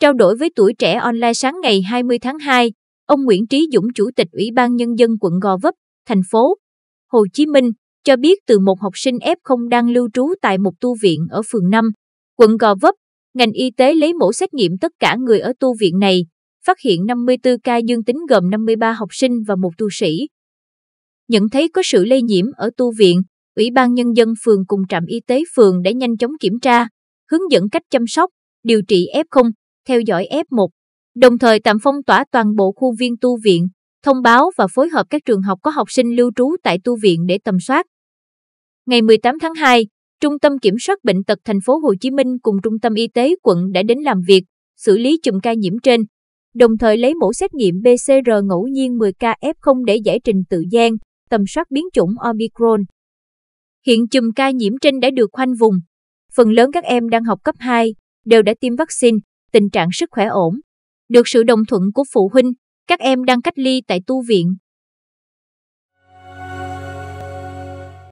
Trao đổi với tuổi trẻ online sáng ngày 20 tháng 2, ông Nguyễn Trí Dũng Chủ tịch Ủy ban Nhân dân quận Gò Vấp, thành phố Hồ Chí Minh cho biết từ một học sinh F0 đang lưu trú tại một tu viện ở phường 5, quận Gò Vấp, ngành y tế lấy mẫu xét nghiệm tất cả người ở tu viện này, phát hiện 54 ca dương tính gồm 53 học sinh và một tu sĩ. Nhận thấy có sự lây nhiễm ở tu viện, Ủy ban Nhân dân phường cùng trạm y tế phường đã nhanh chóng kiểm tra, hướng dẫn cách chăm sóc, điều trị F0, theo dõi F1, đồng thời tạm phong tỏa toàn bộ khu viên tu viện, thông báo và phối hợp các trường học có học sinh lưu trú tại tu viện để tầm soát. Ngày 18 tháng 2, Trung tâm Kiểm soát Bệnh tật Thành phố Hồ Chí Minh cùng Trung tâm Y tế quận đã đến làm việc, xử lý chùm ca nhiễm trên, đồng thời lấy mẫu xét nghiệm PCR ngẫu nhiên 10 ca F0 để giải trình tự gen, tầm soát biến chủng Omicron. Hiện chùm ca nhiễm trên đã được khoanh vùng. Phần lớn các em đang học cấp 2 đều đã tiêm vaccine, tình trạng sức khỏe ổn. Được sự đồng thuận của phụ huynh, các em đang cách ly tại tu viện.